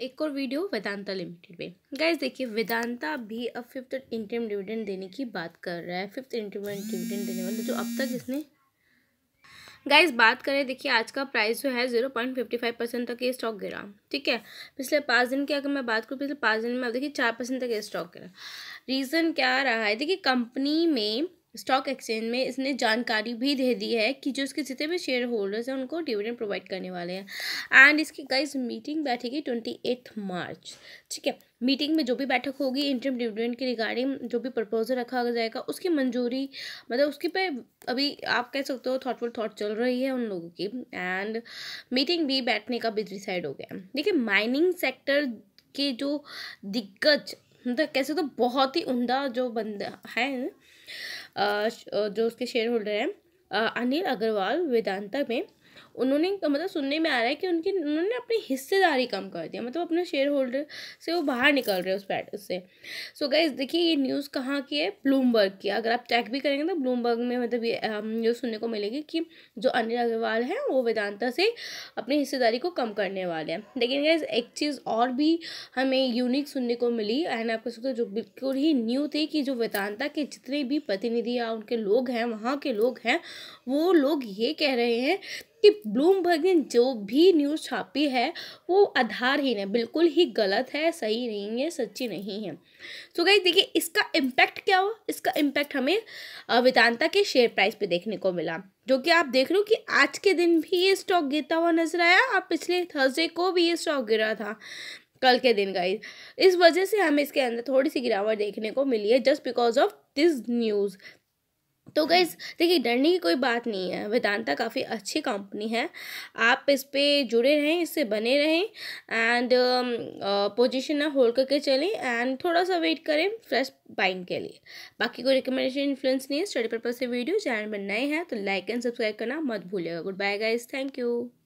एक और video Vedanta limited में गैस देखिए वेदांता भी अब फिफ्थ इंटरम डिविडेंड देने की बात कर रहा है फिफ्थ इंटरम डिविडेंड देने वाला जो अब तक इसने गाइज बात करें देखिए आज का प्राइस जो है zero point fifty five percent तक ये स्टॉक गिरा ठीक है पिछले पाँच दिन की अगर मैं बात करूँ पिछले पाँच दिन में अब देखिए चार परसेंट तक ये स्टॉक गिरा रीज़न क्या रहा है देखिए कंपनी में स्टॉक एक्सचेंज में इसने जानकारी भी दे दी है कि जो इसके जितने भी शेयर होल्डर्स हैं उनको डिविडेंड प्रोवाइड करने वाले हैं एंड इसकी गाइस मीटिंग बैठेगी ट्वेंटी एथ मार्च ठीक है मीटिंग में जो भी बैठक होगी इंटरम डिविडेंड के रिगार्डिंग जो भी प्रपोजल रखा जाएगा उसकी मंजूरी मतलब उसके पे अभी आप कह सकते हो थॉटफुल थॉट चल रही है उन लोगों की एंड मीटिंग भी बैठने का भी डिसाइड हो गया देखिए माइनिंग सेक्टर के जो दिग्गज मतलब कैसे तो बहुत ही उमदा जो बंदा है जो उसके शेयर होल्डर हैं अनिल अग्रवाल वेदांता में उन्होंने मतलब सुनने में आ रहा है कि उनकी उन्होंने अपनी हिस्सेदारी कम कर दिया मतलब अपने शेयर होल्डर से वो बाहर निकल रहे हैं उस पैट उससे सो so गाइज देखिए ये न्यूज़ कहाँ की है ब्लूमबर्ग की अगर आप चेक भी करेंगे तो ब्लूमबर्ग में मतलब ये न्यूज़ सुनने को मिलेगी कि जो अनिल अग्रवाल हैं वो वेदांता से अपनी हिस्सेदारी को कम करने वाले हैं लेकिन गाइज एक चीज़ और भी हमें यूनिक सुनने को मिली एंड आपको कह जो बिल्कुल ही न्यू थी कि जो वेदांता के जितने भी प्रतिनिधि या उनके लोग हैं वहाँ के लोग हैं वो लोग ये कह रहे हैं कि ब्लूमबर्ग ने जो भी न्यूज़ छापी है वो आधारहीन है बिल्कुल ही गलत है सही नहीं है सच्ची नहीं है तो गई देखिए इसका इम्पैक्ट क्या हुआ इसका इम्पैक्ट हमें वेदांता के शेयर प्राइस पे देखने को मिला जो कि आप देख रहे हो कि आज के दिन भी ये स्टॉक गिरता हुआ नजर आया और पिछले थर्सडे को भी ये स्टॉक गिरा था कल के दिन गई इस वजह से हमें इसके अंदर थोड़ी सी गिरावट देखने को मिली है just because of this news तो गैस देखिए डरने की कोई बात नहीं है वेदांता काफ़ी अच्छी कंपनी है आप इस पर जुड़े रहें इससे बने रहें एंड पोजीशन um, ना होल्ड करके चलें एंड थोड़ा सा वेट करें फ्रेश बाइंग के लिए बाकी कोई रिकमेंडेशन इन्फ्लुएंस नहीं है स्टडी पर्पज से वीडियो चैनल पर नए हैं तो लाइक एंड सब्सक्राइब करना मत भूलिएगा goodbye guys thank you